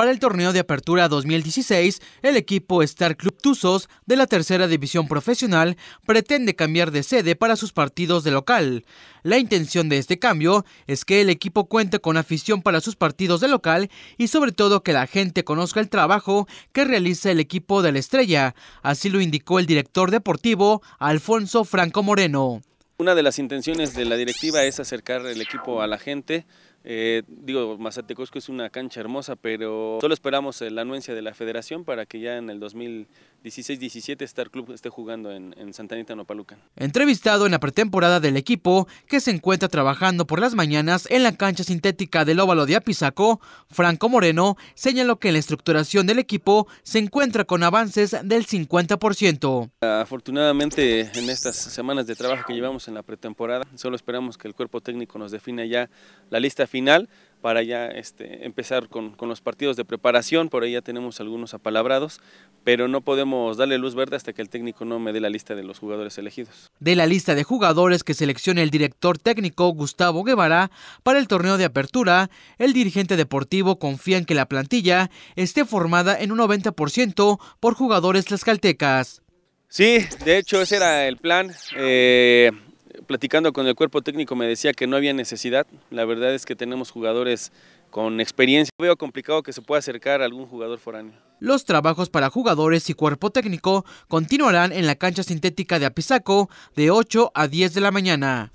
Para el torneo de apertura 2016, el equipo Star Club Tuzos de la tercera división profesional pretende cambiar de sede para sus partidos de local. La intención de este cambio es que el equipo cuente con afición para sus partidos de local y sobre todo que la gente conozca el trabajo que realiza el equipo de la estrella, así lo indicó el director deportivo Alfonso Franco Moreno. Una de las intenciones de la directiva es acercar el equipo a la gente, eh, digo, Mazatecosco es una cancha hermosa, pero solo esperamos la anuencia de la federación para que ya en el 2000 16-17 Star Club esté jugando en, en Santa Entrevistado en la pretemporada del equipo que se encuentra trabajando por las mañanas en la cancha sintética del óvalo de Apizaco, Franco Moreno señaló que la estructuración del equipo se encuentra con avances del 50%. Afortunadamente en estas semanas de trabajo que llevamos en la pretemporada, solo esperamos que el cuerpo técnico nos defina ya la lista final para ya este, empezar con, los partidos de preparación, por ahí ya tenemos algunos apalabrados, pero no podemos darle luz verde hasta que el técnico no me dé la lista de los jugadores elegidos. De la lista de jugadores que seleccione el director técnico Gustavo Guevara para el torneo de apertura, el dirigente deportivo confía en que la plantilla esté formada en un 90% por jugadores tlaxcaltecas. Sí, de hecho ese era el plan. Eh, platicando con el cuerpo técnico me decía que no había necesidad. La verdad es que tenemos jugadores con experiencia. Veo complicado que se pueda acercar a algún jugador foráneo. Los trabajos para jugadores y cuerpo técnico continuarán en la cancha sintética de Apizaco de 8 a 10 de la mañana.